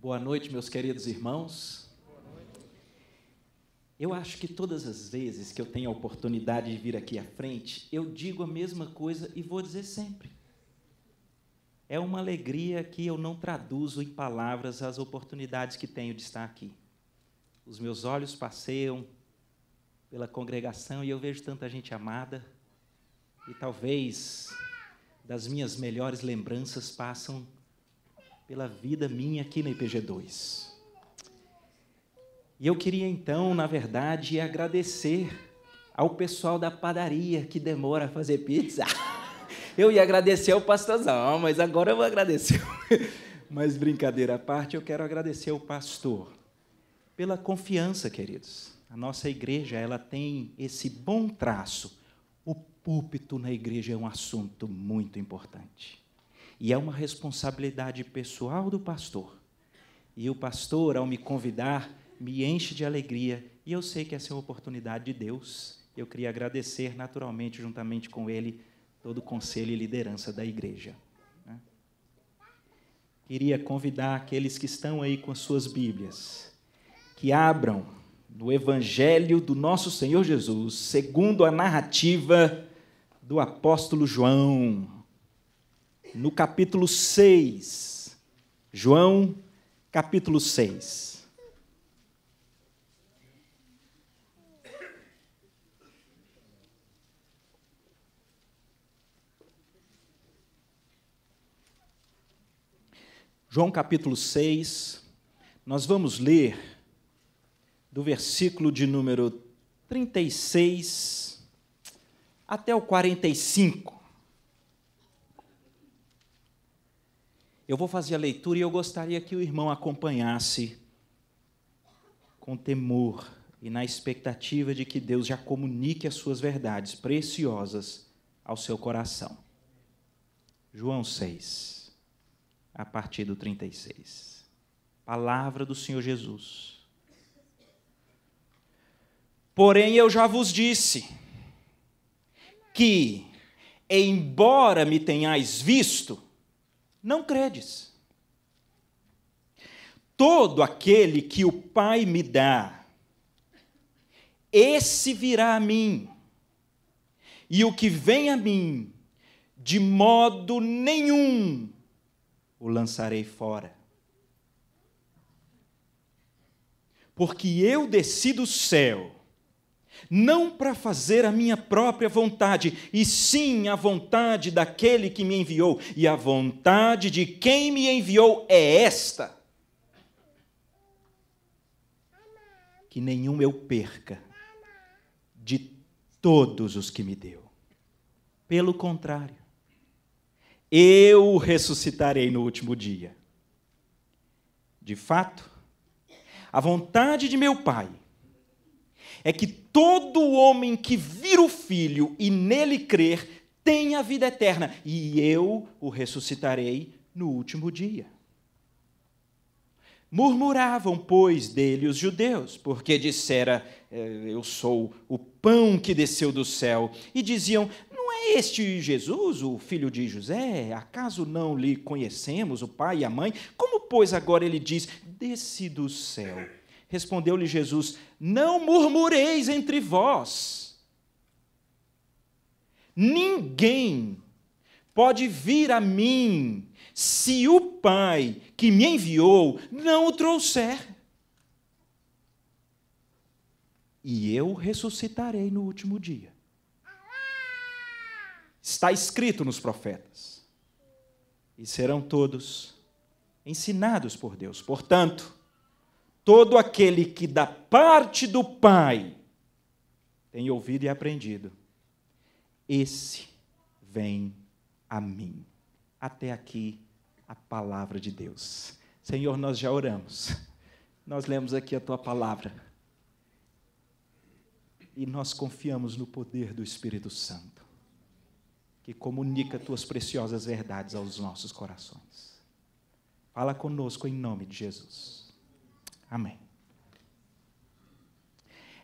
Boa noite, meus queridos irmãos. Eu acho que todas as vezes que eu tenho a oportunidade de vir aqui à frente, eu digo a mesma coisa e vou dizer sempre. É uma alegria que eu não traduzo em palavras as oportunidades que tenho de estar aqui. Os meus olhos passeiam pela congregação e eu vejo tanta gente amada. E talvez das minhas melhores lembranças passam pela vida minha aqui na IPG2. E eu queria então, na verdade, agradecer ao pessoal da padaria que demora a fazer pizza. Eu ia agradecer ao pastorzão, mas agora eu vou agradecer. Mas brincadeira à parte, eu quero agradecer ao pastor pela confiança, queridos. A nossa igreja, ela tem esse bom traço. O púlpito na igreja é um assunto muito importante. E é uma responsabilidade pessoal do pastor. E o pastor, ao me convidar, me enche de alegria. E eu sei que essa é uma oportunidade de Deus. Eu queria agradecer, naturalmente, juntamente com ele, todo o conselho e liderança da igreja. Né? Queria convidar aqueles que estão aí com as suas Bíblias, que abram no Evangelho do nosso Senhor Jesus, segundo a narrativa do apóstolo João, no capítulo 6. João, capítulo 6. João capítulo 6, nós vamos ler do versículo de número 36 até o 45. Eu vou fazer a leitura e eu gostaria que o irmão acompanhasse com temor e na expectativa de que Deus já comunique as suas verdades preciosas ao seu coração. João 6, a partir do 36. Palavra do Senhor Jesus. Porém, eu já vos disse que, embora me tenhais visto, não credes. Todo aquele que o Pai me dá, esse virá a mim, e o que vem a mim, de modo nenhum o lançarei fora. Porque eu desci do céu não para fazer a minha própria vontade, e sim a vontade daquele que me enviou. E a vontade de quem me enviou é esta: que nenhum eu perca de todos os que me deu. Pelo contrário, eu o ressuscitarei no último dia. De fato, a vontade de meu Pai é que todo homem que vira o filho e nele crer tem a vida eterna, e eu o ressuscitarei no último dia. Murmuravam, pois, dele os judeus, porque dissera: eh, Eu sou o pão que desceu do céu. E diziam: Não é este Jesus, o filho de José? Acaso não lhe conhecemos o pai e a mãe? Como, pois, agora ele diz: Desci do céu? Respondeu-lhe Jesus: Não murmureis entre vós. Ninguém pode vir a mim se o Pai que me enviou não o trouxer. E eu ressuscitarei no último dia. Está escrito nos profetas. E serão todos ensinados por Deus. Portanto, todo aquele que da parte do Pai tem ouvido e aprendido, esse vem a mim. Até aqui a palavra de Deus. Senhor, nós já oramos, nós lemos aqui a tua palavra e nós confiamos no poder do Espírito Santo, que comunica tuas preciosas verdades aos nossos corações. Fala conosco em nome de Jesus. Amém.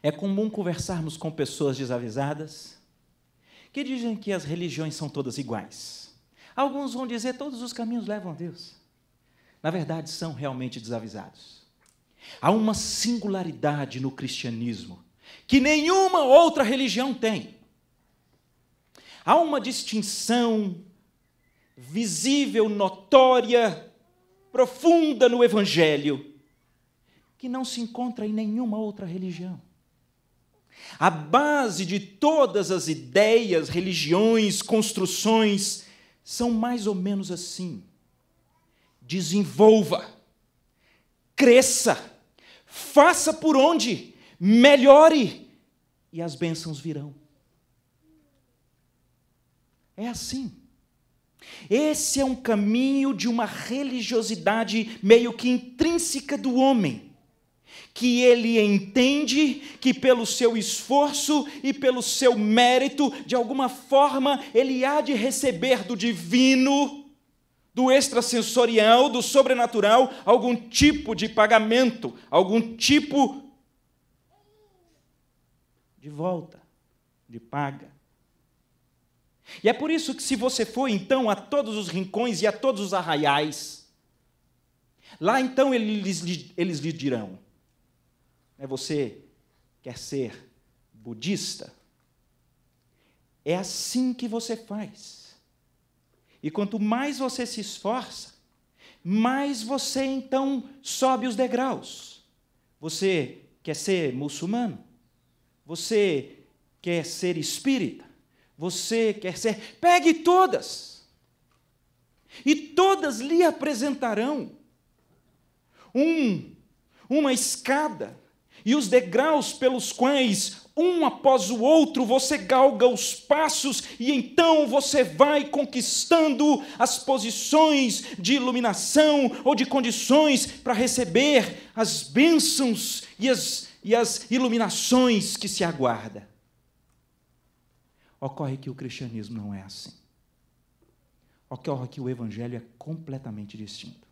É comum conversarmos com pessoas desavisadas que dizem que as religiões são todas iguais. Alguns vão dizer todos os caminhos levam a Deus. Na verdade, são realmente desavisados. Há uma singularidade no cristianismo que nenhuma outra religião tem. Há uma distinção visível, notória, profunda no Evangelho que não se encontra em nenhuma outra religião. A base de todas as ideias, religiões, construções são mais ou menos assim. Desenvolva, cresça, faça por onde, melhore e as bênçãos virão. É assim. Esse é um caminho de uma religiosidade meio que intrínseca do homem que ele entende que pelo seu esforço e pelo seu mérito, de alguma forma, ele há de receber do divino, do extrasensorial, do sobrenatural, algum tipo de pagamento, algum tipo de volta, de paga. E é por isso que, se você for então a todos os rincões e a todos os arraiais, lá então eles, eles lhe dirão: é você quer ser budista? É assim que você faz. E quanto mais você se esforça, mais você então sobe os degraus. Você quer ser muçulmano? Você quer ser espírita? Você quer ser. Pegue todas! E todas lhe apresentarão um, uma escada e os degraus pelos quais, um após o outro, você galga os passos e então você vai conquistando as posições de iluminação ou de condições para receber as bênçãos e as, e as iluminações que se aguarda. Ocorre que o cristianismo não é assim. Ocorre que o evangelho é completamente distinto.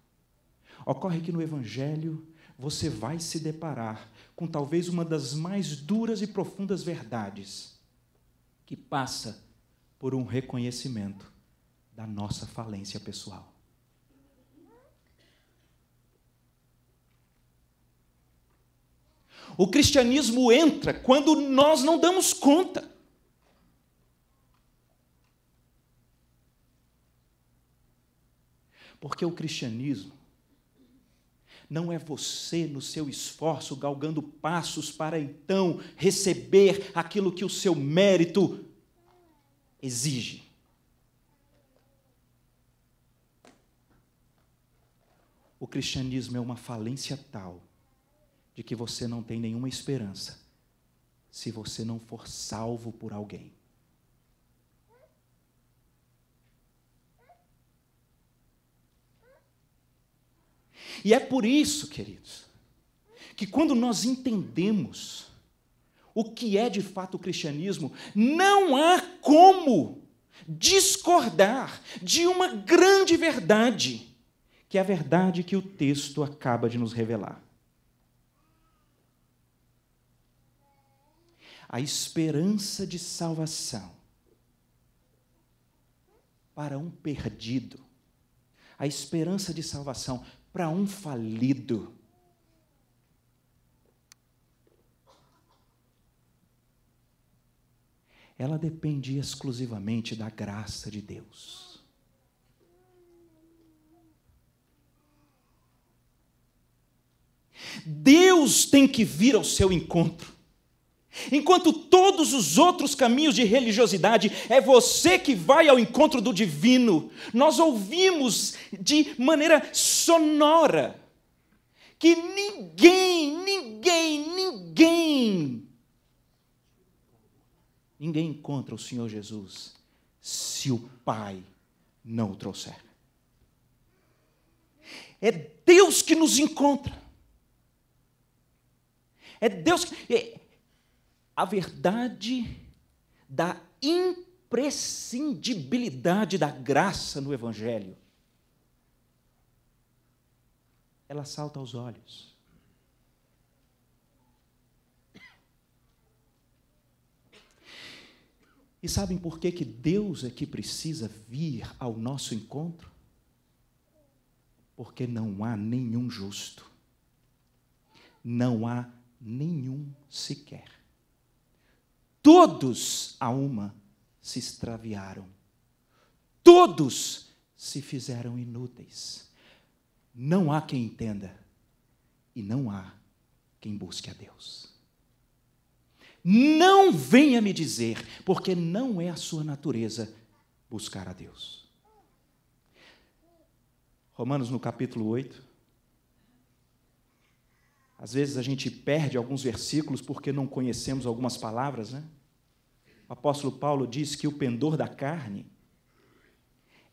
Ocorre que no evangelho você vai se deparar com talvez uma das mais duras e profundas verdades, que passa por um reconhecimento da nossa falência pessoal. O cristianismo entra quando nós não damos conta. Porque o cristianismo não é você, no seu esforço, galgando passos para então receber aquilo que o seu mérito exige. O cristianismo é uma falência tal de que você não tem nenhuma esperança se você não for salvo por alguém. E é por isso, queridos, que quando nós entendemos o que é de fato o cristianismo, não há como discordar de uma grande verdade, que é a verdade que o texto acaba de nos revelar. A esperança de salvação para um perdido, a esperança de salvação para um falido. Ela dependia exclusivamente da graça de Deus. Deus tem que vir ao seu encontro. Enquanto todos os outros caminhos de religiosidade é você que vai ao encontro do divino, nós ouvimos de maneira sonora que ninguém, ninguém, ninguém, ninguém encontra o Senhor Jesus se o Pai não o trouxer. É Deus que nos encontra. É Deus que. É- a verdade da imprescindibilidade da graça no Evangelho, ela salta aos olhos. E sabem por que, que Deus é que precisa vir ao nosso encontro? Porque não há nenhum justo, não há nenhum sequer todos a uma se extraviaram. Todos se fizeram inúteis. Não há quem entenda e não há quem busque a Deus. Não venha me dizer, porque não é a sua natureza buscar a Deus. Romanos no capítulo 8. Às vezes a gente perde alguns versículos porque não conhecemos algumas palavras, né? o apóstolo Paulo diz que o pendor da carne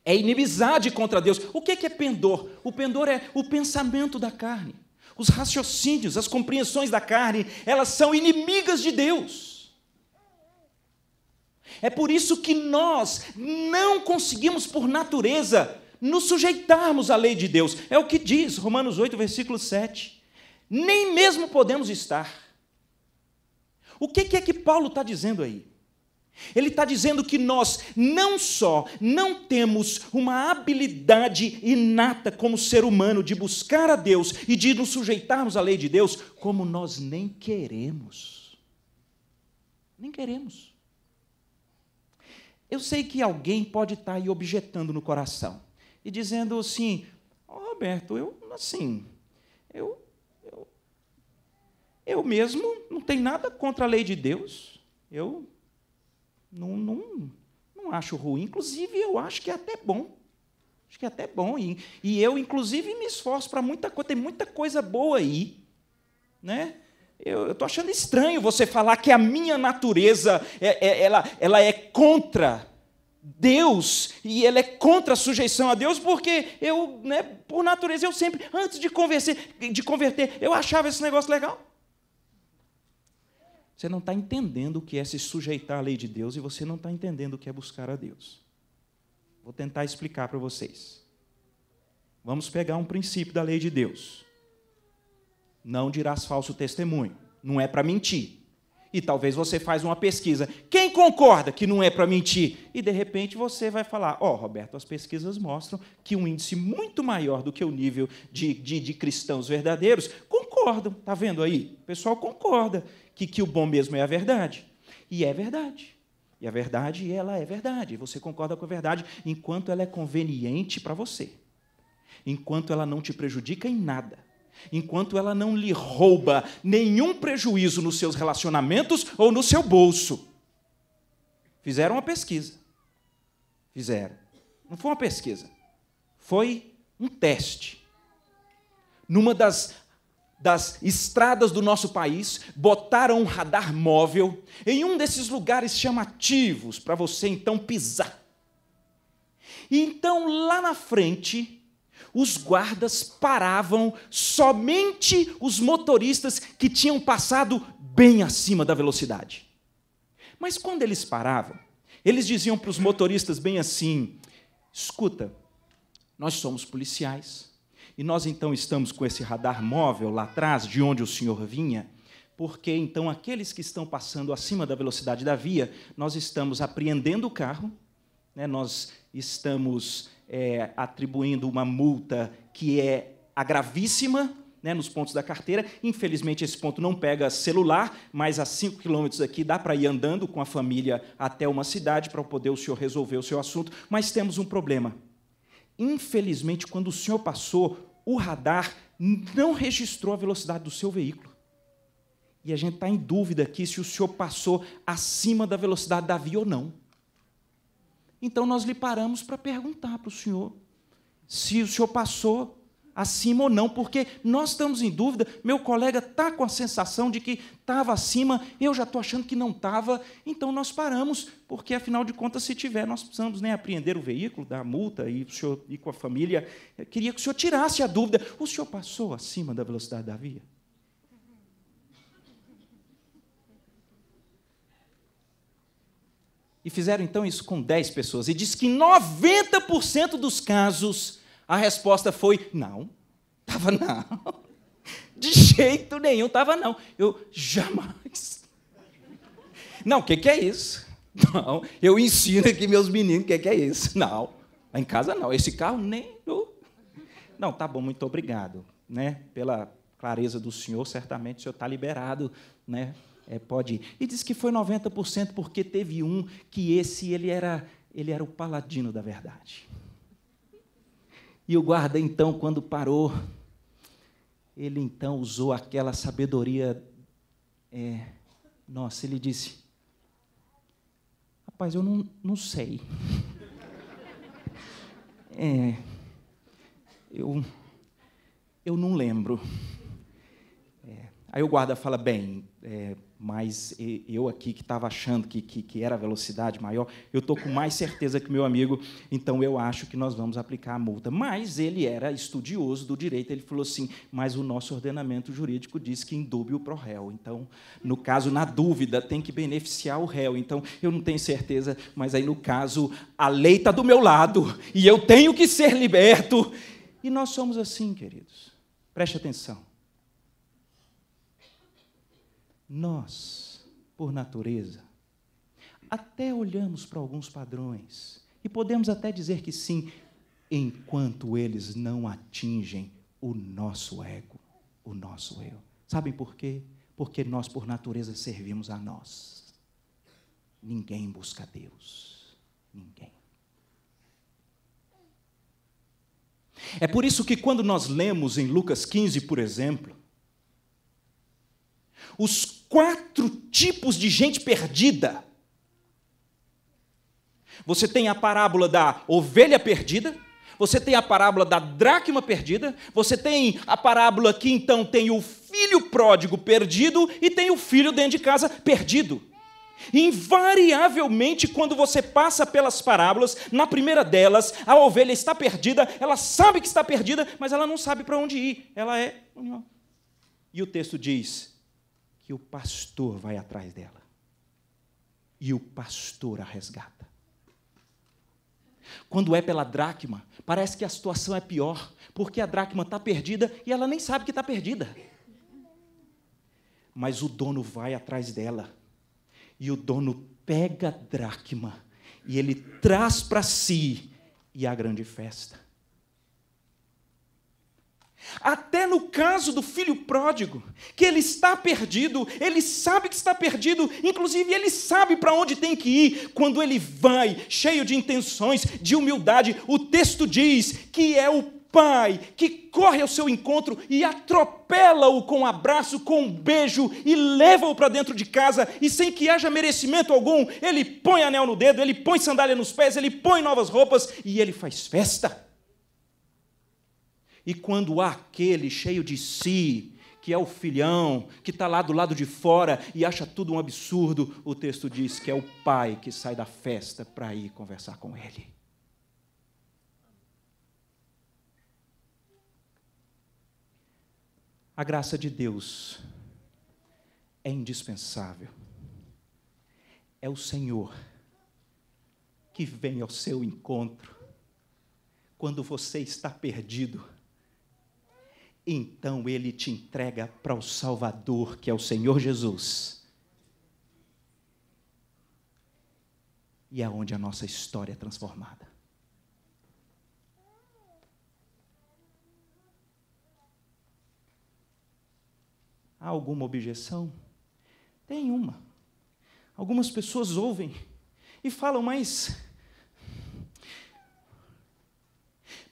é inimizade contra Deus. O é que é pendor? O pendor é o pensamento da carne. Os raciocínios, as compreensões da carne, elas são inimigas de Deus. É por isso que nós não conseguimos, por natureza, nos sujeitarmos à lei de Deus. É o que diz Romanos 8, versículo 7. Nem mesmo podemos estar. O que é que Paulo está dizendo aí? Ele está dizendo que nós não só não temos uma habilidade inata como ser humano de buscar a Deus e de nos sujeitarmos à lei de Deus, como nós nem queremos. Nem queremos. Eu sei que alguém pode estar tá aí objetando no coração e dizendo assim: oh, Roberto, eu, assim, eu, eu, eu mesmo não tenho nada contra a lei de Deus. Eu não, não, não acho ruim. Inclusive, eu acho que é até bom. Acho que é até bom. E, e eu, inclusive, me esforço para muita coisa. Tem muita coisa boa aí. Né? Eu estou achando estranho você falar que a minha natureza é, é, ela, ela é contra Deus e ela é contra a sujeição a Deus, porque eu, né, por natureza, eu sempre, antes de converter, de converter, eu achava esse negócio legal. Você não está entendendo o que é se sujeitar à lei de Deus e você não está entendendo o que é buscar a Deus. Vou tentar explicar para vocês. Vamos pegar um princípio da lei de Deus. Não dirás falso testemunho. Não é para mentir. E talvez você faz uma pesquisa. Quem concorda que não é para mentir? E de repente você vai falar: Ó, oh, Roberto, as pesquisas mostram que um índice muito maior do que o nível de, de, de cristãos verdadeiros concordam. Está vendo aí? O pessoal concorda que, que o bom mesmo é a verdade. E é verdade. E a verdade, ela é verdade. Você concorda com a verdade enquanto ela é conveniente para você. Enquanto ela não te prejudica em nada. Enquanto ela não lhe rouba nenhum prejuízo nos seus relacionamentos ou no seu bolso. Fizeram uma pesquisa. Fizeram. Não foi uma pesquisa. Foi um teste. Numa das das estradas do nosso país, botaram um radar móvel em um desses lugares chamativos para você então pisar. E então lá na frente, os guardas paravam somente os motoristas que tinham passado bem acima da velocidade. Mas quando eles paravam, eles diziam para os motoristas bem assim: escuta, nós somos policiais e nós então estamos com esse radar móvel lá atrás, de onde o Senhor vinha, porque então aqueles que estão passando acima da velocidade da via, nós estamos apreendendo o carro, né? nós estamos é, atribuindo uma multa que é a gravíssima, né, nos pontos da carteira. Infelizmente, esse ponto não pega celular, mas a 5 quilômetros aqui dá para ir andando com a família até uma cidade para poder o senhor resolver o seu assunto. Mas temos um problema. Infelizmente, quando o senhor passou, o radar não registrou a velocidade do seu veículo. E a gente está em dúvida aqui se o senhor passou acima da velocidade da via ou não. Então nós lhe paramos para perguntar para o senhor se o senhor passou acima ou não, porque nós estamos em dúvida. Meu colega está com a sensação de que estava acima, eu já estou achando que não estava, então nós paramos, porque afinal de contas, se tiver, nós precisamos nem né, apreender o veículo, dar a multa e o senhor ir com a família. Eu queria que o senhor tirasse a dúvida: o senhor passou acima da velocidade da via? E fizeram então isso com 10 pessoas, e diz que 90% dos casos a resposta foi: não, estava não. De jeito nenhum estava não. Eu jamais. Não, o que, que é isso? Não, eu ensino aqui meus meninos o que, que é isso. Não, lá em casa não. Esse carro nem. Eu... Não, tá bom, muito obrigado. Né? Pela clareza do senhor, certamente o senhor está liberado. Né? É, pode ir. E disse que foi 90% porque teve um que esse ele era, ele era o paladino da verdade. E o guarda, então, quando parou, ele então usou aquela sabedoria. É, nossa, ele disse: Rapaz, eu não, não sei. É, eu, eu não lembro. É, aí o guarda fala: Bem, é, mas eu aqui que estava achando que, que, que, era a velocidade maior, eu estou com mais certeza que meu amigo, então eu acho que nós vamos aplicar a multa. Mas ele era estudioso do direito, ele falou assim, mas o nosso ordenamento jurídico diz que indúbio pro réu. Então, no caso, na dúvida, tem que beneficiar o réu. Então, eu não tenho certeza, mas aí, no caso, a lei está do meu lado e eu tenho que ser liberto. E nós somos assim, queridos. Preste atenção. Nós, por natureza, até olhamos para alguns padrões e podemos até dizer que sim, enquanto eles não atingem o nosso ego, o nosso eu. Sabem por quê? Porque nós, por natureza, servimos a nós. Ninguém busca Deus. Ninguém. É por isso que quando nós lemos em Lucas 15, por exemplo, os quatro tipos de gente perdida. Você tem a parábola da ovelha perdida, você tem a parábola da dracma perdida, você tem a parábola que então tem o filho pródigo perdido e tem o filho dentro de casa perdido. Invariavelmente, quando você passa pelas parábolas, na primeira delas, a ovelha está perdida, ela sabe que está perdida, mas ela não sabe para onde ir, ela é. E o texto diz: que o pastor vai atrás dela. E o pastor a resgata. Quando é pela dracma, parece que a situação é pior, porque a dracma está perdida e ela nem sabe que está perdida. Mas o dono vai atrás dela, e o dono pega a dracma, e ele traz para si, e a grande festa. Até no caso do filho pródigo, que ele está perdido, ele sabe que está perdido, inclusive ele sabe para onde tem que ir. Quando ele vai, cheio de intenções, de humildade, o texto diz que é o pai que corre ao seu encontro e atropela-o com um abraço, com um beijo e leva-o para dentro de casa e sem que haja merecimento algum, ele põe anel no dedo, ele põe sandália nos pés, ele põe novas roupas e ele faz festa. E quando há aquele cheio de si, que é o filhão, que está lá do lado de fora e acha tudo um absurdo, o texto diz que é o pai que sai da festa para ir conversar com ele. A graça de Deus é indispensável. É o Senhor que vem ao seu encontro quando você está perdido então ele te entrega para o Salvador, que é o Senhor Jesus. E é onde a nossa história é transformada. Há alguma objeção? Tem uma. Algumas pessoas ouvem e falam, mas.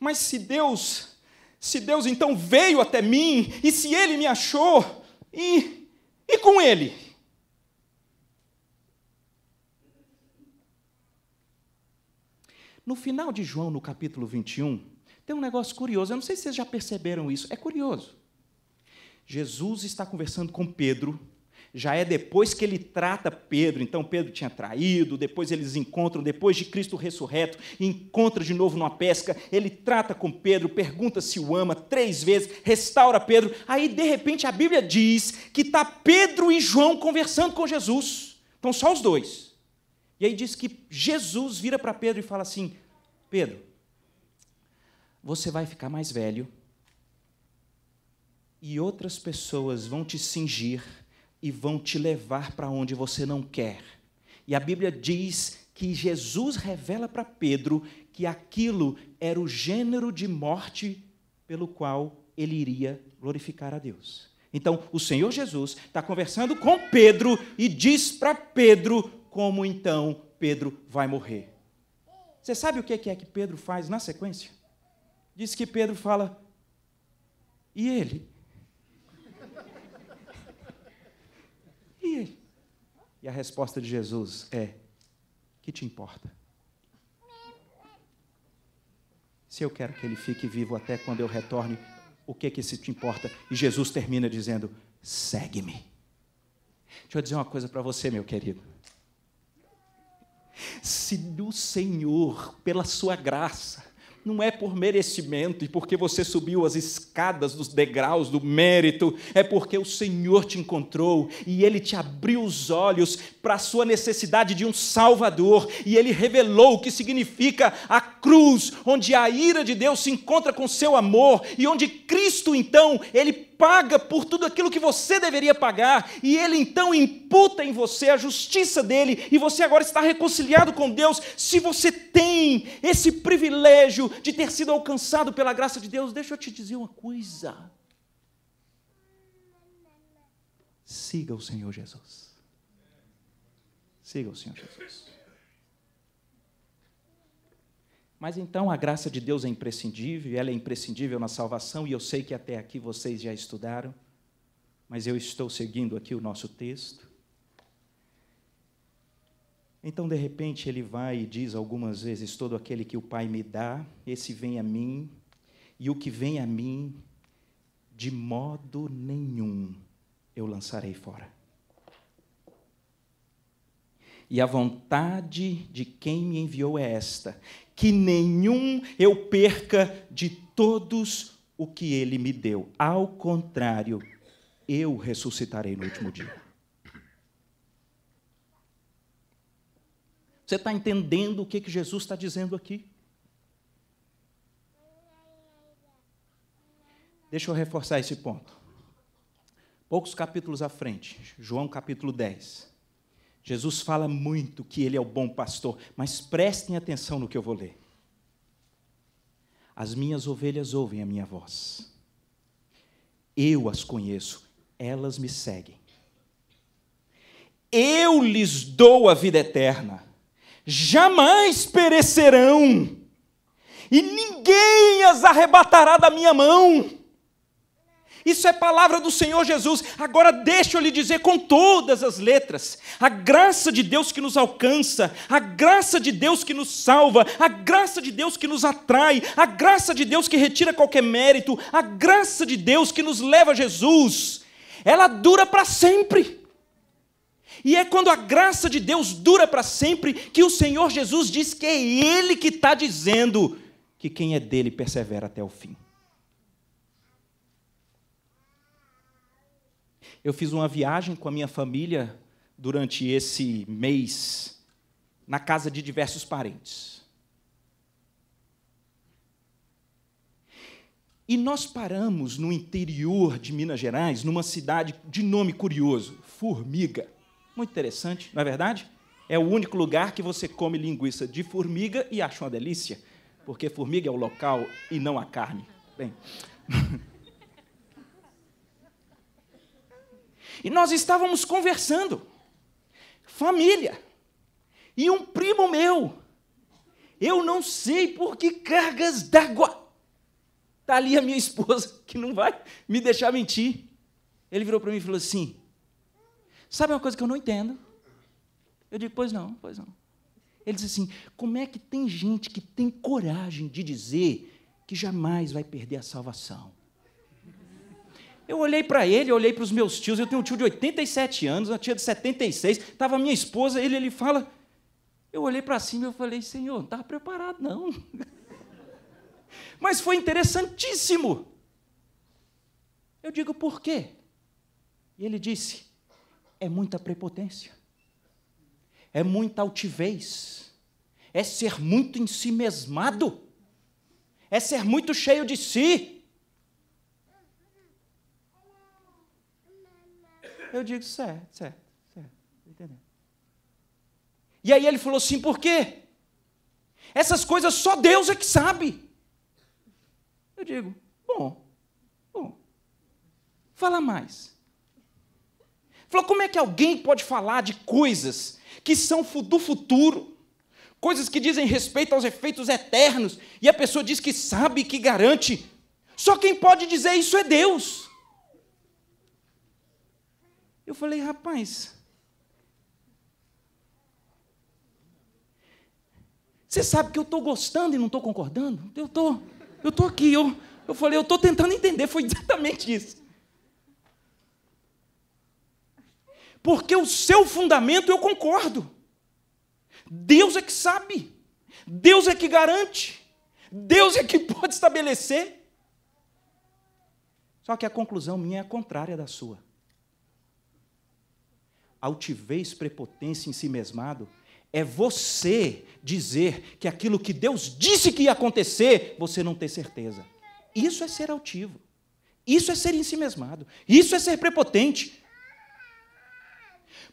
Mas se Deus se Deus então veio até mim, e se ele me achou, e, e com ele? No final de João, no capítulo 21, tem um negócio curioso. Eu não sei se vocês já perceberam isso, é curioso. Jesus está conversando com Pedro já é depois que ele trata Pedro. Então Pedro tinha traído, depois eles encontram, depois de Cristo ressurreto, encontra de novo numa pesca, ele trata com Pedro, pergunta se o ama três vezes, restaura Pedro. Aí de repente a Bíblia diz que está Pedro e João conversando com Jesus. Estão só os dois. E aí diz que Jesus vira para Pedro e fala assim: Pedro, você vai ficar mais velho e outras pessoas vão te cingir e vão te levar para onde você não quer. E a Bíblia diz que Jesus revela para Pedro que aquilo era o gênero de morte pelo qual ele iria glorificar a Deus. Então, o Senhor Jesus está conversando com Pedro e diz para Pedro como então Pedro vai morrer. Você sabe o é que é que Pedro faz na sequência? Diz que Pedro fala, e ele? E a resposta de Jesus é: que te importa? Se eu quero que ele fique vivo até quando eu retorne, o que que se te importa? E Jesus termina dizendo: segue-me. Deixa eu dizer uma coisa para você, meu querido. Se do Senhor, pela sua graça, não é por merecimento e porque você subiu as escadas dos degraus do mérito, é porque o Senhor te encontrou e ele te abriu os olhos para a sua necessidade de um Salvador e ele revelou o que significa a cruz, onde a ira de Deus se encontra com seu amor e onde Cristo então ele paga por tudo aquilo que você deveria pagar, e ele então imputa em você a justiça dele, e você agora está reconciliado com Deus. Se você tem esse privilégio de ter sido alcançado pela graça de Deus, deixa eu te dizer uma coisa. Siga o Senhor Jesus. Siga o Senhor Jesus. Mas então a graça de Deus é imprescindível, ela é imprescindível na salvação, e eu sei que até aqui vocês já estudaram, mas eu estou seguindo aqui o nosso texto. Então, de repente, ele vai e diz algumas vezes: Todo aquele que o Pai me dá, esse vem a mim, e o que vem a mim, de modo nenhum eu lançarei fora. E a vontade de quem me enviou é esta: que nenhum eu perca de todos o que ele me deu. Ao contrário, eu ressuscitarei no último dia. Você está entendendo o que, que Jesus está dizendo aqui? Deixa eu reforçar esse ponto. Poucos capítulos à frente, João capítulo 10. Jesus fala muito que ele é o bom pastor, mas prestem atenção no que eu vou ler. As minhas ovelhas ouvem a minha voz. Eu as conheço, elas me seguem. Eu lhes dou a vida eterna. Jamais perecerão. E ninguém as arrebatará da minha mão. Isso é palavra do Senhor Jesus. Agora deixa eu lhe dizer com todas as letras: a graça de Deus que nos alcança, a graça de Deus que nos salva, a graça de Deus que nos atrai, a graça de Deus que retira qualquer mérito, a graça de Deus que nos leva a Jesus, ela dura para sempre. E é quando a graça de Deus dura para sempre que o Senhor Jesus diz que é Ele que está dizendo que quem é dele persevera até o fim. eu fiz uma viagem com a minha família durante esse mês na casa de diversos parentes. E nós paramos no interior de Minas Gerais, numa cidade de nome curioso, Formiga. Muito interessante, não é verdade? É o único lugar que você come linguiça de formiga e acha uma delícia, porque formiga é o local e não a carne. Bem. E nós estávamos conversando. Família. E um primo meu. Eu não sei por que cargas d'água. Está ali a minha esposa, que não vai me deixar mentir. Ele virou para mim e falou assim: Sabe uma coisa que eu não entendo? Eu digo: Pois não, pois não. Ele disse assim: Como é que tem gente que tem coragem de dizer que jamais vai perder a salvação? Eu olhei para ele, eu olhei para os meus tios. Eu tenho um tio de 87 anos, uma tia de 76. Estava minha esposa, ele, ele fala. Eu olhei para cima e eu falei, Senhor, não estava preparado, não. Mas foi interessantíssimo. Eu digo, por quê? E ele disse, é muita prepotência, é muita altivez, é ser muito mesmado. é ser muito cheio de si Eu digo, certo, certo, certo. entendeu? E aí ele falou assim: por quê? Essas coisas só Deus é que sabe. Eu digo, bom, bom. Fala mais. Falou, como é que alguém pode falar de coisas que são do futuro? Coisas que dizem respeito aos efeitos eternos, e a pessoa diz que sabe, que garante. Só quem pode dizer isso é Deus. Eu falei, rapaz. Você sabe que eu estou gostando e não estou concordando? Eu estou, eu estou aqui. Eu, eu falei, eu estou tentando entender. Foi exatamente isso. Porque o seu fundamento eu concordo. Deus é que sabe. Deus é que garante. Deus é que pode estabelecer. Só que a conclusão minha é a contrária da sua altivez, prepotência em si mesmado, é você dizer que aquilo que Deus disse que ia acontecer, você não ter certeza. Isso é ser altivo. Isso é ser em si mesmado. Isso é ser prepotente.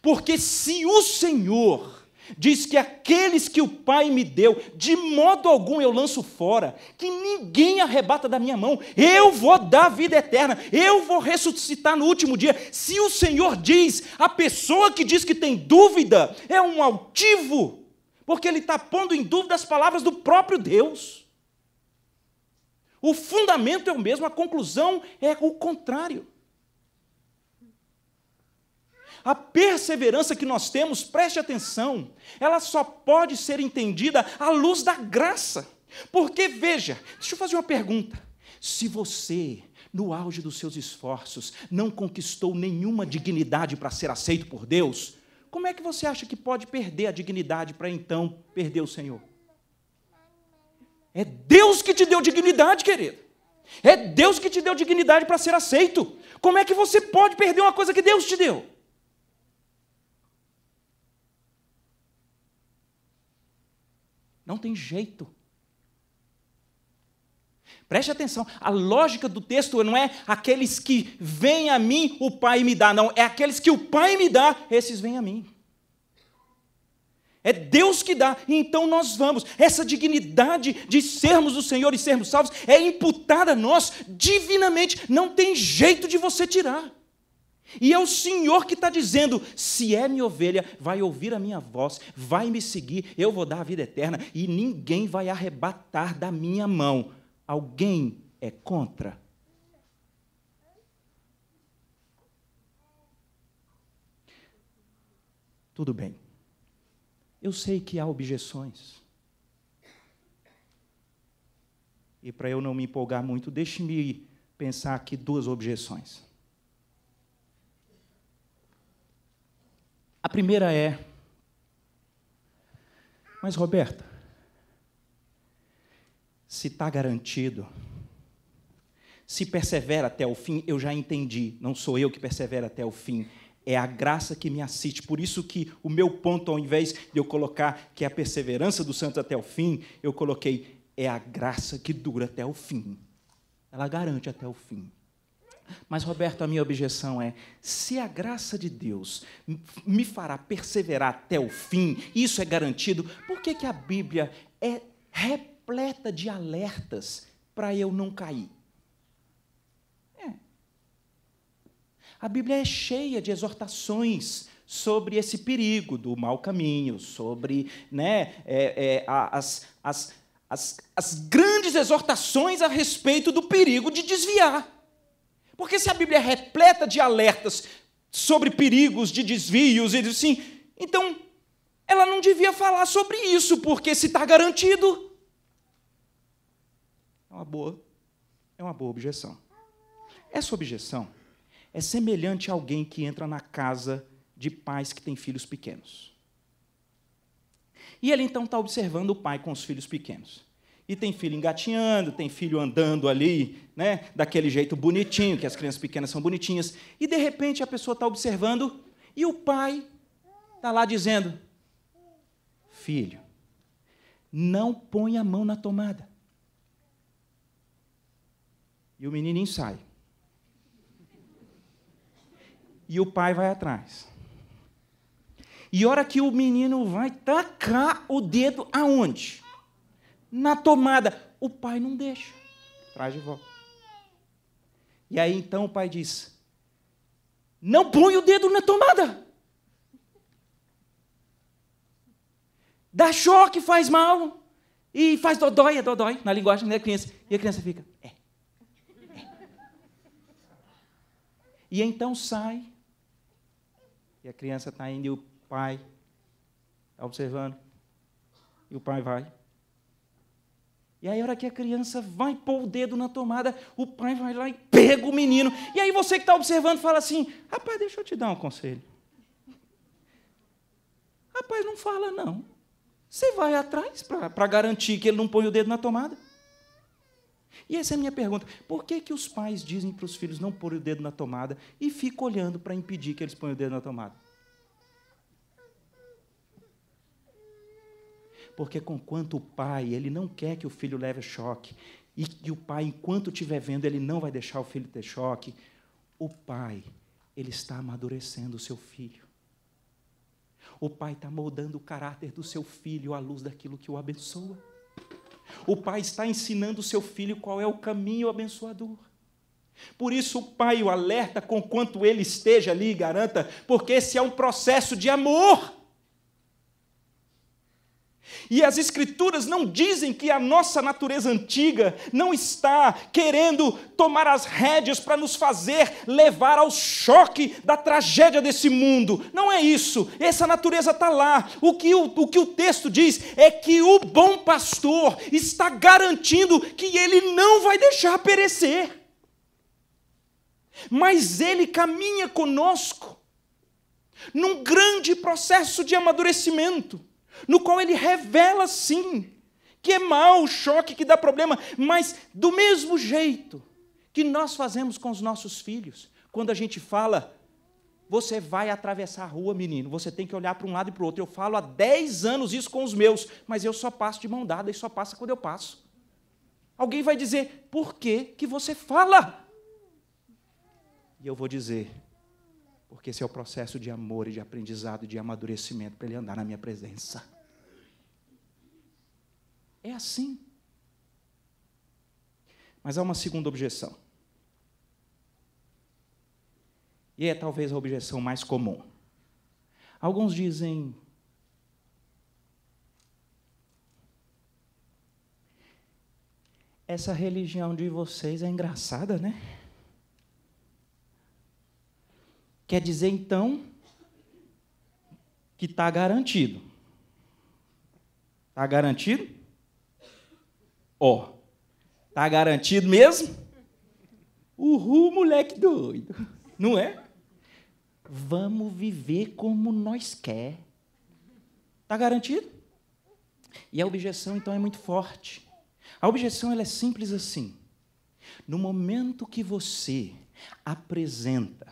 Porque se o Senhor Diz que aqueles que o Pai me deu, de modo algum eu lanço fora, que ninguém arrebata da minha mão. Eu vou dar vida eterna, eu vou ressuscitar no último dia. Se o Senhor diz, a pessoa que diz que tem dúvida é um altivo, porque ele está pondo em dúvida as palavras do próprio Deus. O fundamento é o mesmo, a conclusão é o contrário. A perseverança que nós temos, preste atenção, ela só pode ser entendida à luz da graça. Porque, veja, deixa eu fazer uma pergunta. Se você, no auge dos seus esforços, não conquistou nenhuma dignidade para ser aceito por Deus, como é que você acha que pode perder a dignidade para então perder o Senhor? É Deus que te deu dignidade, querido. É Deus que te deu dignidade para ser aceito. Como é que você pode perder uma coisa que Deus te deu? Não tem jeito. Preste atenção, a lógica do texto não é aqueles que vêm a mim, o Pai me dá, não, é aqueles que o Pai me dá, esses vêm a mim. É Deus que dá, e então nós vamos. Essa dignidade de sermos do Senhor e sermos salvos é imputada a nós divinamente, não tem jeito de você tirar. E é o Senhor que está dizendo: se é minha ovelha, vai ouvir a minha voz, vai me seguir, eu vou dar a vida eterna e ninguém vai arrebatar da minha mão. Alguém é contra? Tudo bem. Eu sei que há objeções. E para eu não me empolgar muito, deixe-me pensar aqui duas objeções. primeira é: Mas, Roberta, se está garantido, se persevera até o fim, eu já entendi, não sou eu que persevera até o fim, é a graça que me assiste. Por isso que o meu ponto, ao invés de eu colocar que é a perseverança dos santos até o fim, eu coloquei é a graça que dura até o fim. Ela garante até o fim. Mas, Roberto, a minha objeção é: se a graça de Deus me fará perseverar até o fim, isso é garantido, por que, que a Bíblia é repleta de alertas para eu não cair? É. A Bíblia é cheia de exortações sobre esse perigo do mau caminho, sobre né, é, é, as, as, as, as grandes exortações a respeito do perigo de desviar. Porque se a Bíblia é repleta de alertas sobre perigos, de desvios e assim, então ela não devia falar sobre isso, porque se está garantido. É uma boa, é uma boa objeção. Essa objeção é semelhante a alguém que entra na casa de pais que têm filhos pequenos. E ele então está observando o pai com os filhos pequenos. E tem filho engatinhando, tem filho andando ali, né, daquele jeito bonitinho, que as crianças pequenas são bonitinhas. E de repente a pessoa está observando e o pai está lá dizendo: Filho, não põe a mão na tomada. E o menininho sai. E o pai vai atrás. E hora que o menino vai tacar o dedo aonde? na tomada. O pai não deixa. Traz de volta. E aí então o pai diz: Não põe o dedo na tomada. Dá choque, faz mal. E faz dodói, é dodói, na linguagem da criança. E a criança fica: É. E então sai. E a criança está indo e o pai está observando. E o pai vai. E aí, a hora que a criança vai pôr o dedo na tomada, o pai vai lá e pega o menino. E aí, você que está observando fala assim: rapaz, deixa eu te dar um conselho. Rapaz, não fala não. Você vai atrás para garantir que ele não põe o dedo na tomada. E essa é a minha pergunta: por que, que os pais dizem para os filhos não pôr o dedo na tomada e ficam olhando para impedir que eles ponham o dedo na tomada? Porque conquanto o pai, ele não quer que o filho leve choque, e que o pai, enquanto estiver vendo, ele não vai deixar o filho ter choque, o pai, ele está amadurecendo o seu filho. O pai está moldando o caráter do seu filho à luz daquilo que o abençoa. O pai está ensinando o seu filho qual é o caminho abençoador. Por isso o pai o alerta com quanto ele esteja ali, garanta, porque esse é um processo de amor. E as Escrituras não dizem que a nossa natureza antiga não está querendo tomar as rédeas para nos fazer levar ao choque da tragédia desse mundo. Não é isso. Essa natureza está lá. O que o, o que o texto diz é que o bom pastor está garantindo que ele não vai deixar perecer. Mas ele caminha conosco num grande processo de amadurecimento no qual ele revela sim que é mal o choque, que dá problema, mas do mesmo jeito que nós fazemos com os nossos filhos, quando a gente fala, você vai atravessar a rua, menino, você tem que olhar para um lado e para o outro. Eu falo há 10 anos isso com os meus, mas eu só passo de mão dada e só passa quando eu passo. Alguém vai dizer, por que, que você fala? E eu vou dizer, porque esse é o processo de amor e de aprendizado, de amadurecimento, para ele andar na minha presença. É assim. Mas há uma segunda objeção. E é talvez a objeção mais comum. Alguns dizem. Essa religião de vocês é engraçada, né? Quer dizer, então, que está garantido. Está garantido? Ó, oh, está garantido mesmo? Uhul, moleque doido. Não é? Vamos viver como nós quer. Está garantido? E a objeção, então, é muito forte. A objeção ela é simples assim. No momento que você apresenta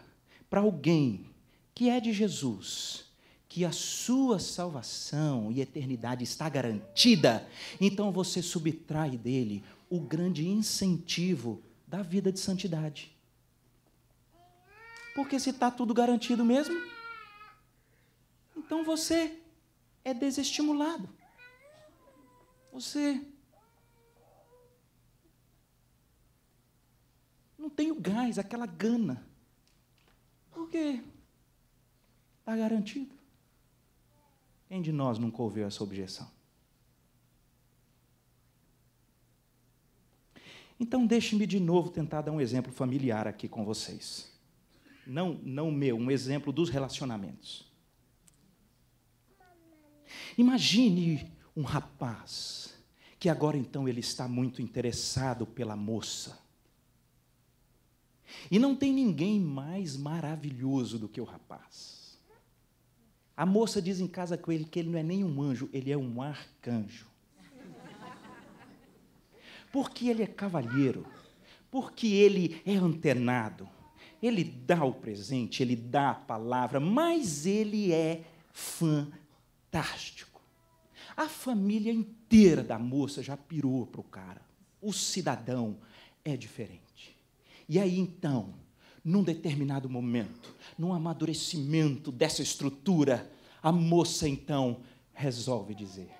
para alguém que é de Jesus, que a sua salvação e eternidade está garantida, então você subtrai dele o grande incentivo da vida de santidade. Porque se está tudo garantido mesmo, então você é desestimulado. Você não tem o gás, aquela gana. Porque está garantido. Quem de nós nunca ouviu essa objeção? Então, deixe-me de novo tentar dar um exemplo familiar aqui com vocês. Não, não meu, um exemplo dos relacionamentos. Imagine um rapaz que agora então ele está muito interessado pela moça. E não tem ninguém mais maravilhoso do que o rapaz. A moça diz em casa com ele que ele não é nem um anjo, ele é um arcanjo. Porque ele é cavalheiro, porque ele é antenado, ele dá o presente, ele dá a palavra, mas ele é fantástico. A família inteira da moça já pirou para o cara. O cidadão é diferente. E aí então, num determinado momento, num amadurecimento dessa estrutura, a moça então resolve dizer: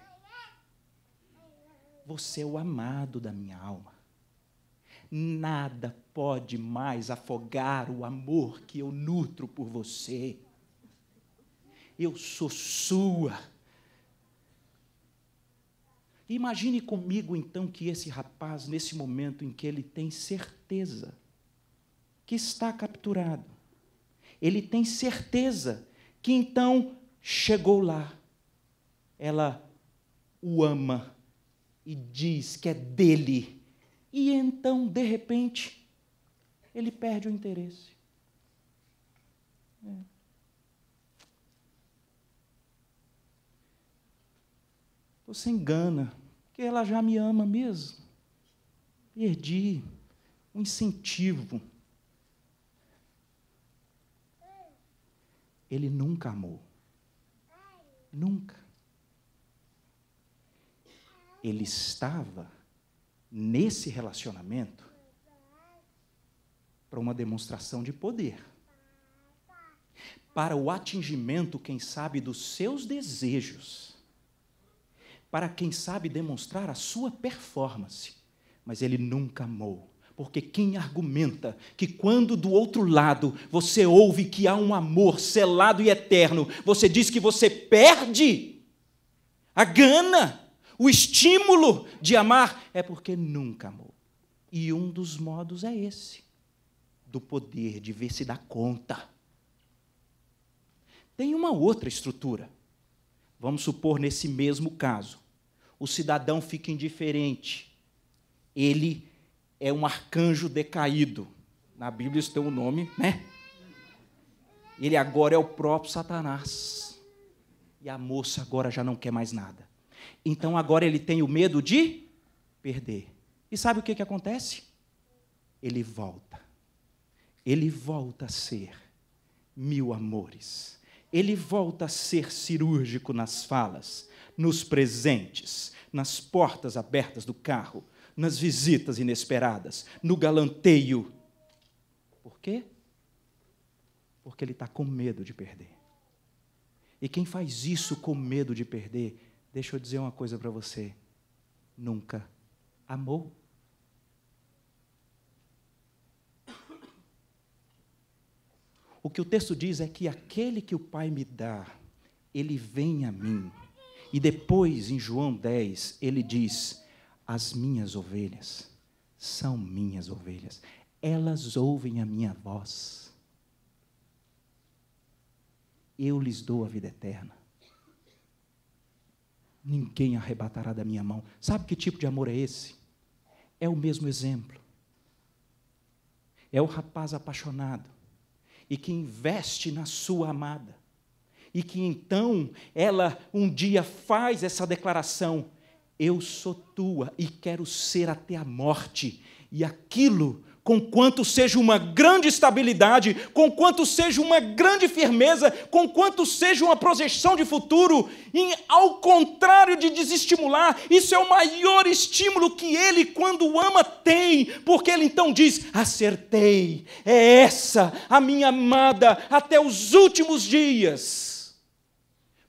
Você é o amado da minha alma. Nada pode mais afogar o amor que eu nutro por você. Eu sou sua. Imagine comigo então que esse rapaz, nesse momento em que ele tem certeza que está capturado. Ele tem certeza que então chegou lá. Ela o ama e diz que é dele. E então, de repente, ele perde o interesse. É. Você engana, porque ela já me ama mesmo. Perdi um incentivo Ele nunca amou. Nunca. Ele estava nesse relacionamento para uma demonstração de poder. Para o atingimento, quem sabe, dos seus desejos. Para quem sabe demonstrar a sua performance. Mas ele nunca amou. Porque quem argumenta que quando do outro lado você ouve que há um amor selado e eterno, você diz que você perde a gana, o estímulo de amar, é porque nunca amou. E um dos modos é esse, do poder de ver se dá conta. Tem uma outra estrutura. Vamos supor, nesse mesmo caso, o cidadão fica indiferente. Ele é um arcanjo decaído. Na Bíblia isso tem um nome, né? Ele agora é o próprio Satanás. E a moça agora já não quer mais nada. Então agora ele tem o medo de perder. E sabe o que, que acontece? Ele volta. Ele volta a ser mil amores. Ele volta a ser cirúrgico nas falas, nos presentes, nas portas abertas do carro, nas visitas inesperadas, no galanteio. Por quê? Porque ele está com medo de perder. E quem faz isso com medo de perder, deixa eu dizer uma coisa para você: nunca amou. O que o texto diz é que aquele que o Pai me dá, ele vem a mim. E depois, em João 10, ele diz: as minhas ovelhas são minhas ovelhas, elas ouvem a minha voz. Eu lhes dou a vida eterna. Ninguém arrebatará da minha mão. Sabe que tipo de amor é esse? É o mesmo exemplo. É o rapaz apaixonado e que investe na sua amada. E que então ela um dia faz essa declaração: eu sou tua e quero ser até a morte. E aquilo, com quanto seja uma grande estabilidade, com quanto seja uma grande firmeza, com quanto seja uma projeção de futuro, ao contrário de desestimular, isso é o maior estímulo que ele, quando ama, tem, porque ele então diz: acertei, é essa a minha amada até os últimos dias.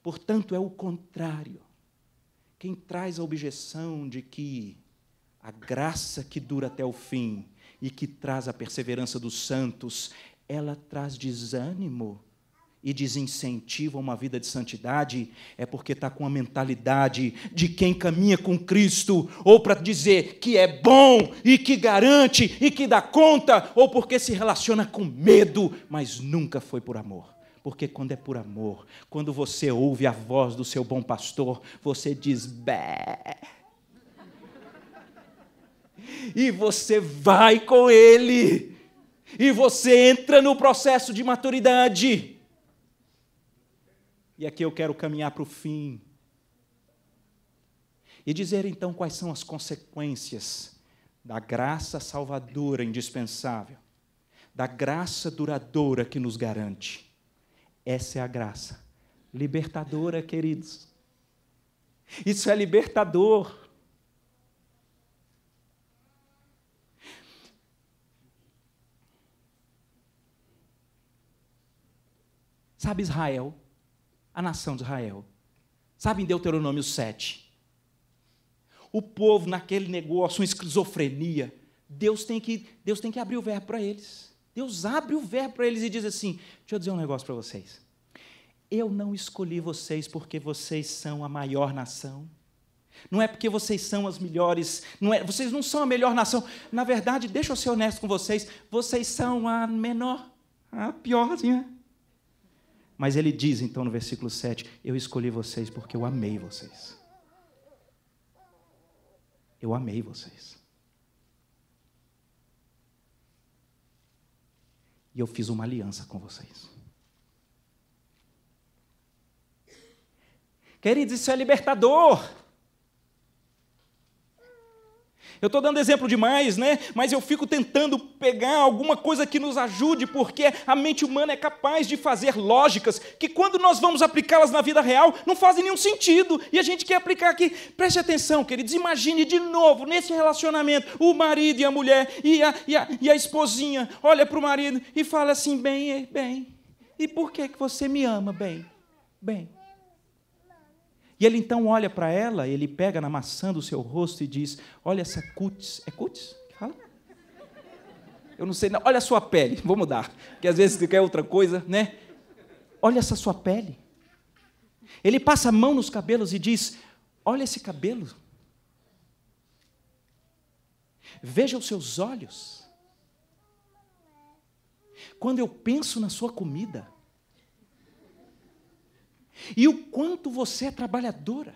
Portanto, é o contrário quem traz a objeção de que a graça que dura até o fim e que traz a perseverança dos santos, ela traz desânimo e desincentiva uma vida de santidade, é porque está com a mentalidade de quem caminha com Cristo, ou para dizer que é bom e que garante e que dá conta, ou porque se relaciona com medo, mas nunca foi por amor. Porque quando é por amor, quando você ouve a voz do seu bom pastor, você diz bé. E você vai com ele. E você entra no processo de maturidade. E aqui eu quero caminhar para o fim. E dizer então quais são as consequências da graça salvadora indispensável, da graça duradoura que nos garante. Essa é a graça. Libertadora, queridos. Isso é libertador. Sabe Israel, a nação de Israel. Sabe em Deuteronômio 7. O povo naquele negócio, uma esquizofrenia. Deus tem que, Deus tem que abrir o verbo para eles. Deus abre o verbo para eles e diz assim: Deixa eu dizer um negócio para vocês. Eu não escolhi vocês porque vocês são a maior nação. Não é porque vocês são as melhores, não é, vocês não são a melhor nação. Na verdade, deixa eu ser honesto com vocês, vocês são a menor, a piorzinha. Mas ele diz então no versículo 7: Eu escolhi vocês porque eu amei vocês. Eu amei vocês. E eu fiz uma aliança com vocês. Queridos, isso é libertador. Eu estou dando exemplo demais, né? Mas eu fico tentando pegar alguma coisa que nos ajude, porque a mente humana é capaz de fazer lógicas que, quando nós vamos aplicá-las na vida real, não fazem nenhum sentido. E a gente quer aplicar aqui. Preste atenção, queridos. Imagine de novo nesse relacionamento o marido e a mulher e a, e a, e a esposinha olha para o marido e fala assim: bem, bem. E por que, que você me ama, bem? Bem. E ele então olha para ela, ele pega na maçã do seu rosto e diz: Olha essa cutis. É cutis? Fala? Eu não sei, não. olha a sua pele, vou mudar, porque às vezes você quer outra coisa, né? Olha essa sua pele. Ele passa a mão nos cabelos e diz: Olha esse cabelo. Veja os seus olhos. Quando eu penso na sua comida, e o quanto você é trabalhadora.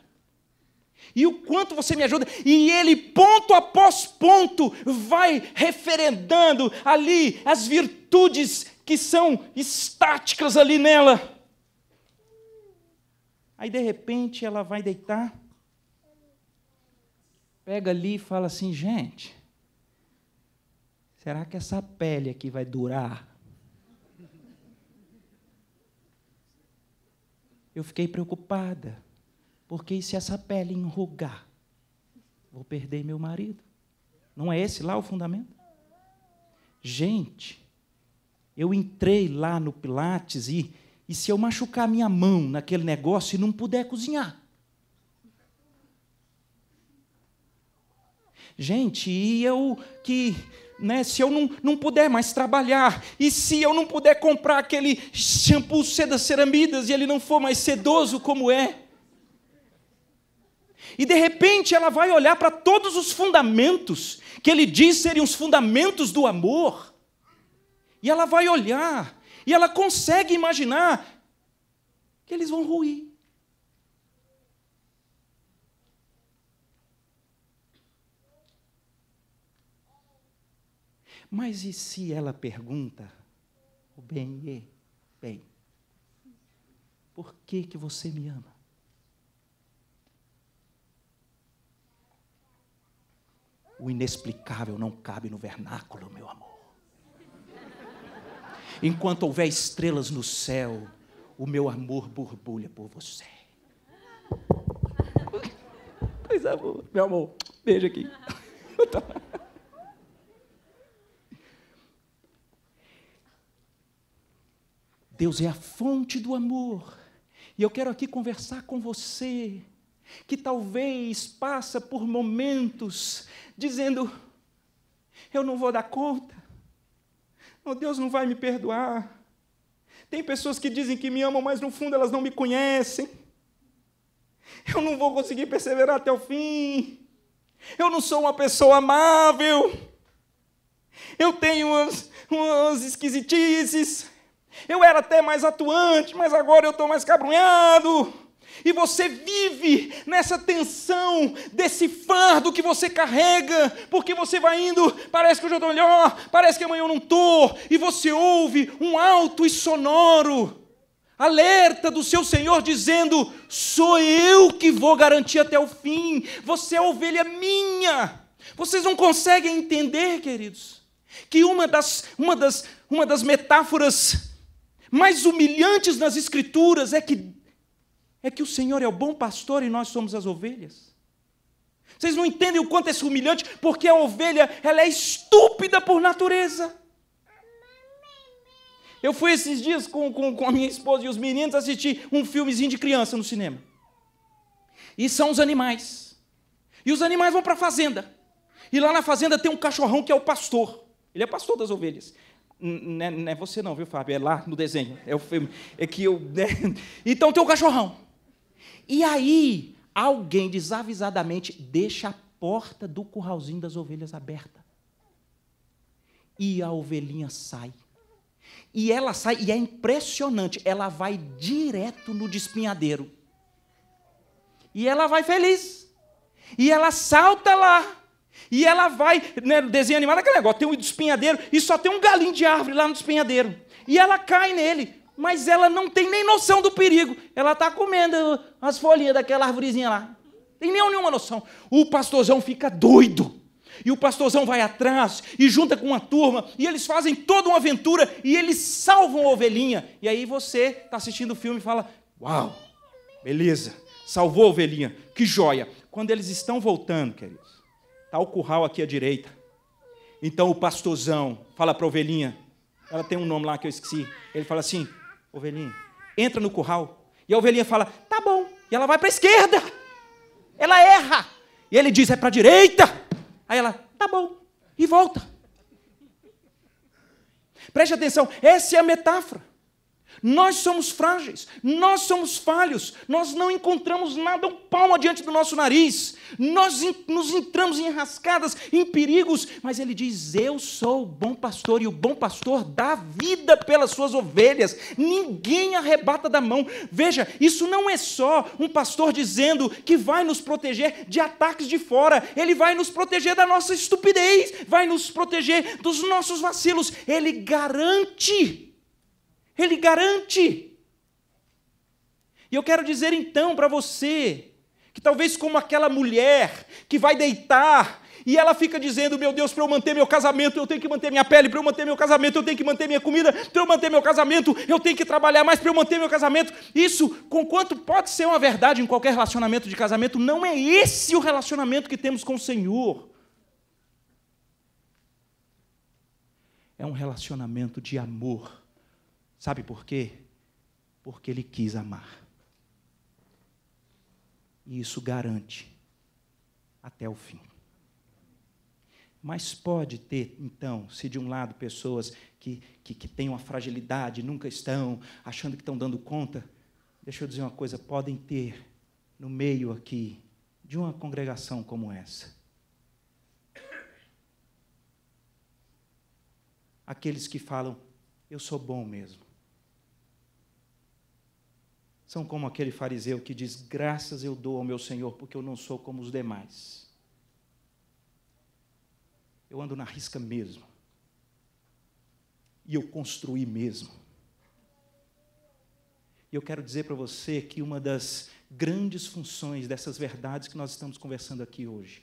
E o quanto você me ajuda. E ele, ponto após ponto, vai referendando ali as virtudes que são estáticas ali nela. Aí, de repente, ela vai deitar, pega ali e fala assim: gente, será que essa pele aqui vai durar eu fiquei preocupada, porque se essa pele enrugar, vou perder meu marido. Não é esse lá o fundamento? Gente, eu entrei lá no Pilates e, e se eu machucar minha mão naquele negócio e não puder cozinhar? Gente, e eu que, né, se eu não, não puder mais trabalhar, e se eu não puder comprar aquele shampoo seda ceramidas e ele não for mais sedoso como é? E de repente ela vai olhar para todos os fundamentos que ele diz serem os fundamentos do amor. E ela vai olhar, e ela consegue imaginar que eles vão ruir. Mas e se ela pergunta, o bem, e, bem, por que, que você me ama? O inexplicável não cabe no vernáculo, meu amor. Enquanto houver estrelas no céu, o meu amor borbulha por você. Pois amor, meu amor, beijo aqui. Deus é a fonte do amor. E eu quero aqui conversar com você, que talvez passa por momentos dizendo: eu não vou dar conta, oh, Deus não vai me perdoar. Tem pessoas que dizem que me amam, mas no fundo elas não me conhecem. Eu não vou conseguir perseverar até o fim. Eu não sou uma pessoa amável. Eu tenho umas, umas esquisitices. Eu era até mais atuante, mas agora eu estou mais cabrunhado. E você vive nessa tensão desse fardo que você carrega, porque você vai indo, parece que hoje eu estou melhor, parece que amanhã eu não estou, e você ouve um alto e sonoro alerta do seu Senhor dizendo: sou eu que vou garantir até o fim, você é ovelha minha. Vocês não conseguem entender, queridos, que uma das, uma das, uma das metáforas mais humilhantes nas Escrituras é que, é que o Senhor é o bom pastor e nós somos as ovelhas. Vocês não entendem o quanto é humilhante, porque a ovelha ela é estúpida por natureza. Eu fui esses dias com, com, com a minha esposa e os meninos assistir um filmezinho de criança no cinema. E são os animais. E os animais vão para a fazenda. E lá na fazenda tem um cachorrão que é o pastor. Ele é pastor das ovelhas. Não é, não é, você não, viu, Fábio? É lá no desenho. É o filme. É que eu. Né? Então tem um cachorrão. E aí, alguém desavisadamente deixa a porta do curralzinho das ovelhas aberta. E a ovelhinha sai. E ela sai, e é impressionante, ela vai direto no despinhadeiro. E ela vai feliz. E ela salta lá. E ela vai, né, desenho animado, aquele negócio, tem um espinhadeiro e só tem um galinho de árvore lá no espinhadeiro. E ela cai nele, mas ela não tem nem noção do perigo. Ela está comendo as folhinhas daquela árvorezinha lá. Tem nem nenhuma noção. O pastorzão fica doido. E o pastorzão vai atrás e junta com uma turma, e eles fazem toda uma aventura e eles salvam a ovelhinha. E aí você está assistindo o filme e fala: Uau, beleza, salvou a ovelhinha, que joia. Quando eles estão voltando, queridos. Está o curral aqui à direita. Então o pastorzão fala para a ovelhinha, ela tem um nome lá que eu esqueci. Ele fala assim: ovelhinha, entra no curral. E a ovelhinha fala: tá bom. E ela vai para a esquerda. Ela erra. E ele diz: é para a direita. Aí ela: tá bom. E volta. Preste atenção, essa é a metáfora. Nós somos frágeis, nós somos falhos, nós não encontramos nada, um palmo adiante do nosso nariz, nós in, nos entramos em rascadas, em perigos, mas ele diz: Eu sou o bom pastor, e o bom pastor dá vida pelas suas ovelhas, ninguém arrebata da mão. Veja, isso não é só um pastor dizendo que vai nos proteger de ataques de fora, ele vai nos proteger da nossa estupidez, vai nos proteger dos nossos vacilos, ele garante ele garante. E eu quero dizer então para você, que talvez como aquela mulher que vai deitar e ela fica dizendo: Meu Deus, para eu manter meu casamento, eu tenho que manter minha pele, para eu manter meu casamento, eu tenho que manter minha comida, para eu manter meu casamento, eu tenho que trabalhar mais para eu manter meu casamento. Isso, com quanto pode ser uma verdade em qualquer relacionamento de casamento, não é esse o relacionamento que temos com o Senhor. É um relacionamento de amor Sabe por quê? Porque ele quis amar. E isso garante até o fim. Mas pode ter, então, se de um lado pessoas que, que, que têm uma fragilidade, nunca estão, achando que estão dando conta, deixa eu dizer uma coisa, podem ter no meio aqui de uma congregação como essa. Aqueles que falam, eu sou bom mesmo são como aquele fariseu que diz: Graças eu dou ao meu Senhor, porque eu não sou como os demais. Eu ando na risca mesmo. E eu construí mesmo. E eu quero dizer para você que uma das grandes funções dessas verdades que nós estamos conversando aqui hoje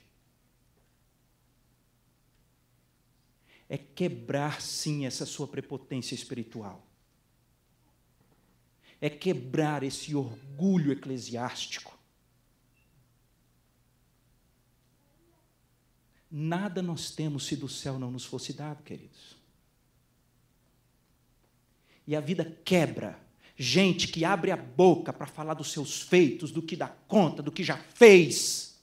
é quebrar sim essa sua prepotência espiritual é quebrar esse orgulho eclesiástico. Nada nós temos se do céu não nos fosse dado, queridos. E a vida quebra gente que abre a boca para falar dos seus feitos, do que dá conta, do que já fez.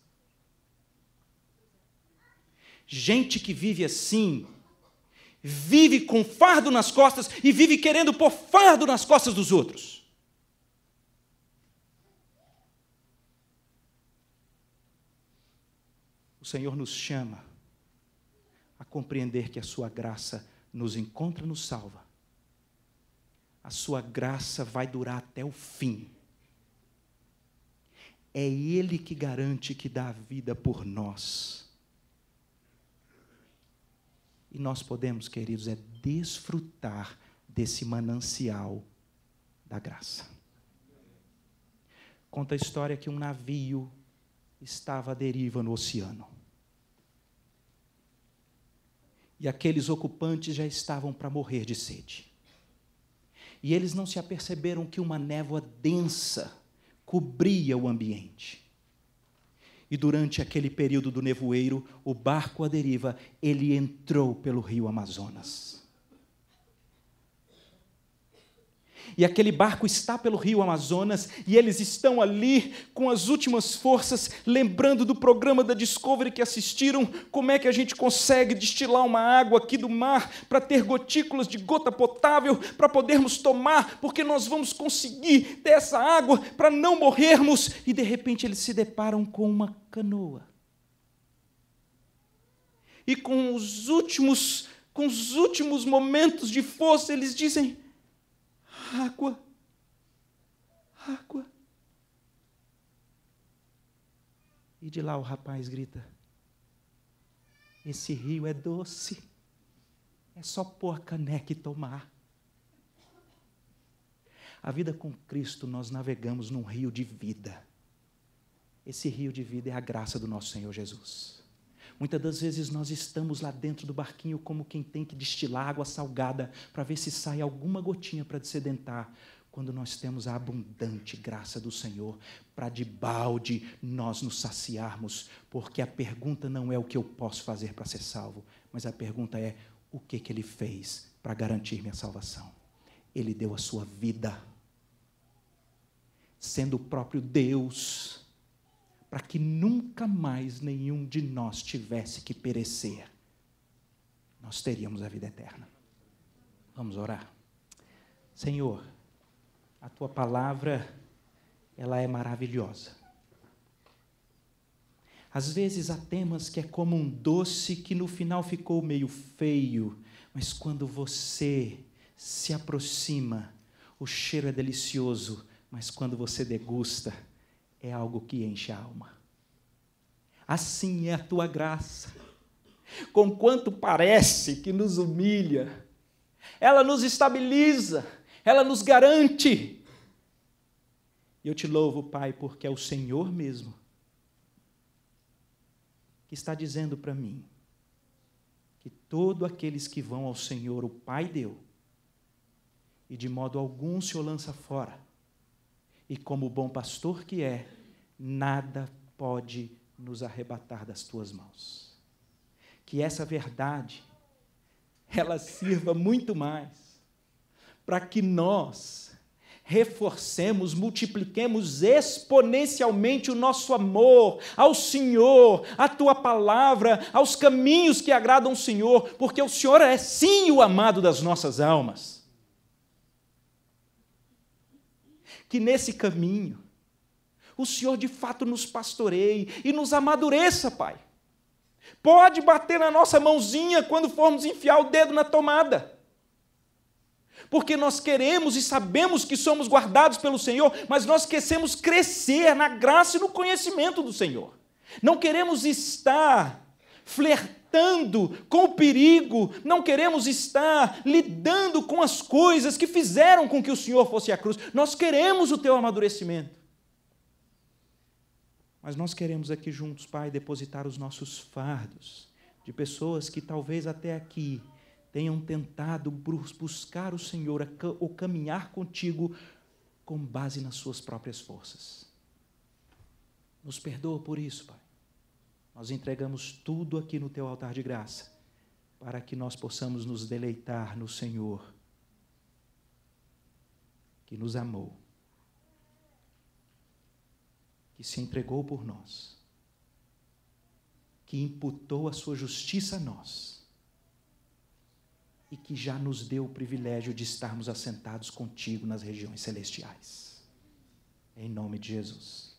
Gente que vive assim, vive com fardo nas costas e vive querendo pôr fardo nas costas dos outros. O Senhor nos chama a compreender que a Sua graça nos encontra, nos salva. A Sua graça vai durar até o fim. É Ele que garante que dá a vida por nós. E nós podemos, queridos, é desfrutar desse manancial da graça. Conta a história que um navio estava à deriva no oceano. e aqueles ocupantes já estavam para morrer de sede. E eles não se aperceberam que uma névoa densa cobria o ambiente. E durante aquele período do nevoeiro, o barco à deriva, ele entrou pelo rio Amazonas. E aquele barco está pelo rio Amazonas e eles estão ali com as últimas forças, lembrando do programa da Discovery que assistiram, como é que a gente consegue destilar uma água aqui do mar para ter gotículas de gota potável para podermos tomar, porque nós vamos conseguir ter essa água para não morrermos. E de repente eles se deparam com uma canoa. E com os últimos com os últimos momentos de força, eles dizem: Água. Água. E de lá o rapaz grita: Esse rio é doce. É só pôr a caneca e tomar. A vida com Cristo, nós navegamos num rio de vida. Esse rio de vida é a graça do nosso Senhor Jesus. Muitas das vezes nós estamos lá dentro do barquinho como quem tem que destilar água salgada para ver se sai alguma gotinha para sedentar. Quando nós temos a abundante graça do Senhor para de balde nós nos saciarmos, porque a pergunta não é o que eu posso fazer para ser salvo, mas a pergunta é o que, que ele fez para garantir minha salvação. Ele deu a sua vida, sendo o próprio Deus para que nunca mais nenhum de nós tivesse que perecer. Nós teríamos a vida eterna. Vamos orar. Senhor, a tua palavra ela é maravilhosa. Às vezes há temas que é como um doce que no final ficou meio feio, mas quando você se aproxima, o cheiro é delicioso, mas quando você degusta, é algo que enche a alma. Assim é a tua graça. Conquanto parece que nos humilha, ela nos estabiliza, ela nos garante. E eu te louvo, Pai, porque é o Senhor mesmo que está dizendo para mim que todos aqueles que vão ao Senhor, o Pai deu, e de modo algum o Senhor lança fora, e como bom pastor que é, nada pode nos arrebatar das tuas mãos. Que essa verdade ela sirva muito mais para que nós reforcemos, multipliquemos exponencialmente o nosso amor ao Senhor, à tua palavra, aos caminhos que agradam o Senhor, porque o Senhor é sim o amado das nossas almas. que nesse caminho o Senhor de fato nos pastoreie e nos amadureça, Pai. Pode bater na nossa mãozinha quando formos enfiar o dedo na tomada. Porque nós queremos e sabemos que somos guardados pelo Senhor, mas nós queremos crescer na graça e no conhecimento do Senhor. Não queremos estar flertando tratando com o perigo, não queremos estar lidando com as coisas que fizeram com que o Senhor fosse à cruz. Nós queremos o teu amadurecimento. Mas nós queremos aqui juntos, Pai, depositar os nossos fardos de pessoas que talvez até aqui tenham tentado buscar o Senhor ou caminhar contigo com base nas suas próprias forças. Nos perdoa por isso, Pai. Nós entregamos tudo aqui no teu altar de graça, para que nós possamos nos deleitar no Senhor, que nos amou, que se entregou por nós, que imputou a sua justiça a nós e que já nos deu o privilégio de estarmos assentados contigo nas regiões celestiais. Em nome de Jesus.